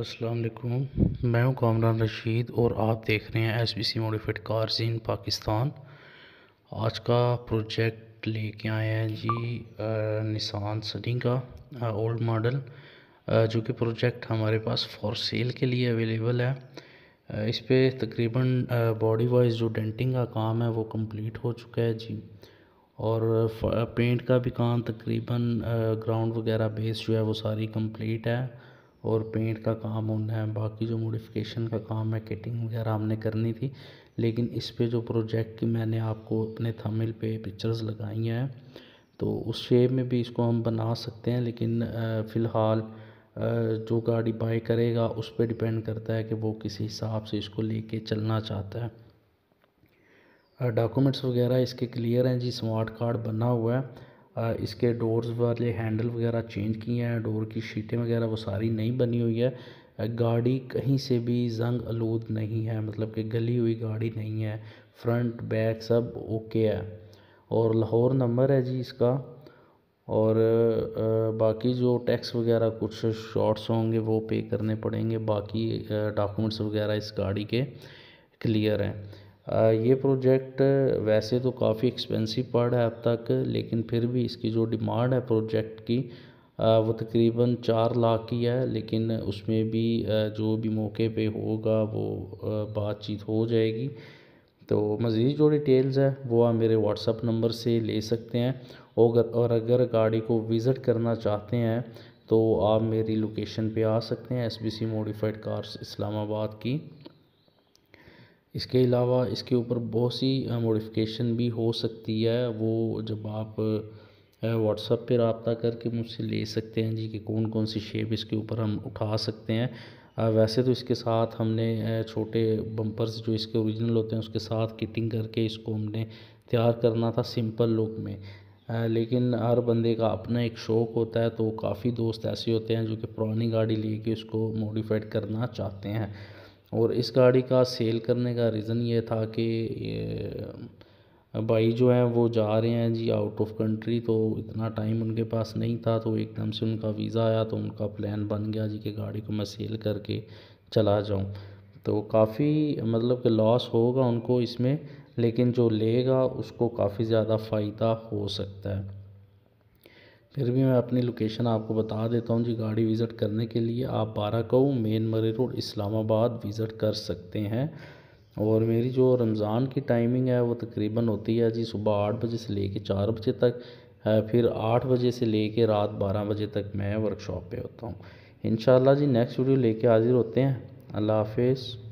असलम मैं हूं कामरान रशीद और आप देख रहे हैं S B C modified cars in Pakistan आज का प्रोजेक्ट लेके आए हैं जी निसान सनी का ओल्ड मॉडल जो कि प्रोजेक्ट हमारे पास फॉर सेल के लिए अवेलेबल है इस पर तकरीबन बॉडी वाइज जो डेंटिंग का काम है वो कंप्लीट हो चुका है जी और पेंट का भी काम तकरीबन ग्राउंड वगैरह बेस जो है वो सारी कंप्लीट है और पेंट का काम होना है बाकी जो मोडिफिकेशन का काम है किटिंग वगैरह हमने करनी थी लेकिन इस पे जो प्रोजेक्ट की मैंने आपको अपने थमिल पे पिक्चर्स लगाई हैं तो उस शेप में भी इसको हम बना सकते हैं लेकिन फ़िलहाल जो गाड़ी बाय करेगा उस पर डिपेंड करता है कि वो किस हिसाब से इसको लेके चलना चाहता है डॉक्यूमेंट्स वगैरह इसके क्लियर हैं जी स्मार्ट कार्ड बना हुआ है इसके डोर्स वाले हैंडल वगैरह चेंज किए हैं डोर की शीटें वगैरह वो सारी नई बनी हुई है गाड़ी कहीं से भी जंग आलूद नहीं है मतलब कि गली हुई गाड़ी नहीं है फ्रंट बैक सब ओके है और लाहौर नंबर है जी इसका और बाकी जो टैक्स वगैरह कुछ शॉर्ट्स होंगे वो पे करने पड़ेंगे बाकी डॉक्यूमेंट्स वगैरह इस गाड़ी के क्लियर हैं ये प्रोजेक्ट वैसे तो काफ़ी एक्सपेंसिव पड़ है अब तक लेकिन फिर भी इसकी जो डिमांड है प्रोजेक्ट की वो तकरीबन चार लाख की है लेकिन उसमें भी जो भी मौके पे होगा वो बातचीत हो जाएगी तो मज़ीद जो डिटेल्स है वो आप मेरे व्हाट्सअप नंबर से ले सकते हैं और अगर गाड़ी को विज़िट करना चाहते हैं तो आप मेरी लोकेशन पे आ सकते हैं S B C modified cars Islamabad की इसके अलावा इसके ऊपर बहुत सी मोडिफिकेशन भी हो सकती है वो जब आप व्हाट्सअप पे रबता करके मुझसे ले सकते हैं जी कि कौन कौन सी शेप इसके ऊपर हम उठा सकते हैं वैसे तो इसके साथ हमने छोटे बम्पर्स जो इसके ओरिजिनल होते हैं उसके साथ किटिंग करके इसको हमने तैयार करना था सिंपल लुक में लेकिन हर बंदे का अपना एक शौक़ होता है तो काफ़ी दोस्त ऐसे होते हैं जो कि पुरानी गाड़ी लेके उसको मॉडिफाइड करना चाहते हैं और इस गाड़ी का सेल करने का रीज़न ये था कि भाई जो हैं वो जा रहे हैं जी आउट ऑफ कंट्री तो इतना टाइम उनके पास नहीं था तो एकदम से उनका वीज़ा आया तो उनका प्लान बन गया जी कि गाड़ी को मैं सेल करके चला जाऊँ तो काफ़ी मतलब कि लॉस होगा उनको इसमें लेकिन जो लेगा उसको काफ़ी ज़्यादा फ़ायदा हो सकता है फिर भी मैं अपनी लोकेशन आपको बता देता हूँ जी गाड़ी विज़िट करने के लिए आप बारह कऊ main Murree road Islamabad visit कर सकते हैं और मेरी जो रमज़ान की टाइमिंग है वो तकरीबन होती है जी सुबह आठ बजे से कर चार बजे तक फिर आठ बजे से ले कर रात बारह बजे तक मैं वर्कशॉप पे होता हूँ इन जी नेक्स्ट वीडियो लेके हाज़िर होते हैं अल्लाह हाफिज़